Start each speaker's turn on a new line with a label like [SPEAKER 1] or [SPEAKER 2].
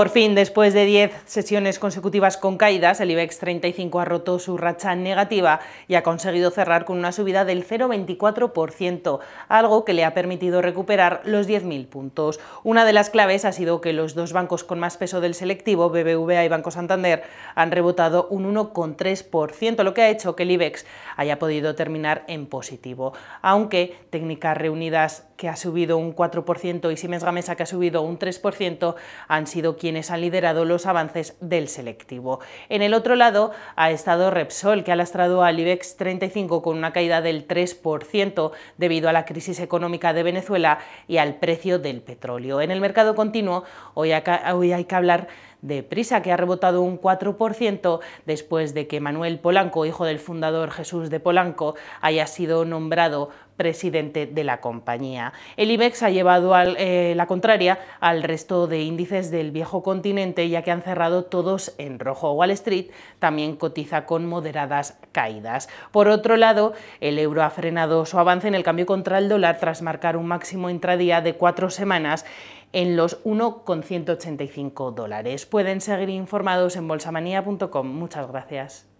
[SPEAKER 1] Por fin, después de 10 sesiones consecutivas con caídas, el IBEX 35 ha roto su racha negativa y ha conseguido cerrar con una subida del 0,24%, algo que le ha permitido recuperar los 10.000 puntos. Una de las claves ha sido que los dos bancos con más peso del selectivo, BBVA y Banco Santander, han rebotado un 1,3%, lo que ha hecho que el IBEX haya podido terminar en positivo, aunque técnicas reunidas que ha subido un 4% y Siemens Gamesa que ha subido un 3% han sido quienes han liderado los avances del selectivo. En el otro lado ha estado Repsol que ha lastrado al IBEX 35 con una caída del 3% debido a la crisis económica de Venezuela y al precio del petróleo. En el mercado continuo hoy hay que hablar de Prisa, que ha rebotado un 4% después de que Manuel Polanco, hijo del fundador Jesús de Polanco, haya sido nombrado presidente de la compañía. El IBEX ha llevado a eh, la contraria al resto de índices del viejo continente, ya que han cerrado todos en rojo. Wall Street también cotiza con moderadas caídas. Por otro lado, el euro ha frenado su avance en el cambio contra el dólar tras marcar un máximo intradía de cuatro semanas en los 1,185 dólares. Pueden seguir informados en bolsamanía.com. Muchas gracias.